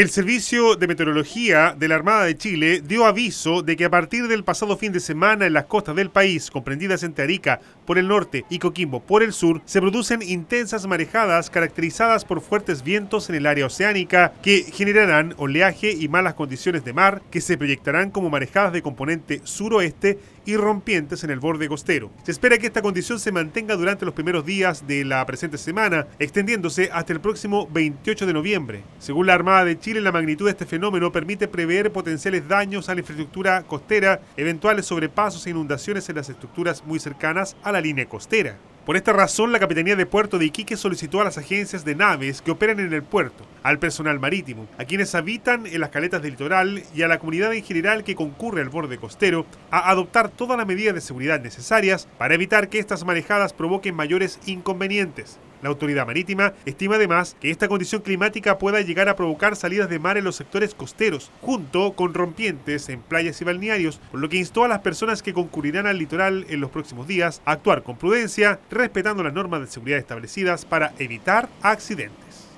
El Servicio de Meteorología de la Armada de Chile dio aviso de que a partir del pasado fin de semana en las costas del país, comprendidas entre Arica por el norte y Coquimbo por el sur, se producen intensas marejadas caracterizadas por fuertes vientos en el área oceánica que generarán oleaje y malas condiciones de mar que se proyectarán como marejadas de componente suroeste y rompientes en el borde costero. Se espera que esta condición se mantenga durante los primeros días de la presente semana, extendiéndose hasta el próximo 28 de noviembre. Según la Armada de Chile, la magnitud de este fenómeno permite prever potenciales daños a la infraestructura costera, eventuales sobrepasos e inundaciones en las estructuras muy cercanas a la línea costera. Por esta razón, la Capitanía de Puerto de Iquique solicitó a las agencias de naves que operan en el puerto, al personal marítimo, a quienes habitan en las caletas del litoral y a la comunidad en general que concurre al borde costero, a adoptar todas las medidas de seguridad necesarias para evitar que estas manejadas provoquen mayores inconvenientes. La autoridad marítima estima además que esta condición climática pueda llegar a provocar salidas de mar en los sectores costeros, junto con rompientes en playas y balnearios, por lo que instó a las personas que concurrirán al litoral en los próximos días a actuar con prudencia, respetando las normas de seguridad establecidas para evitar accidentes.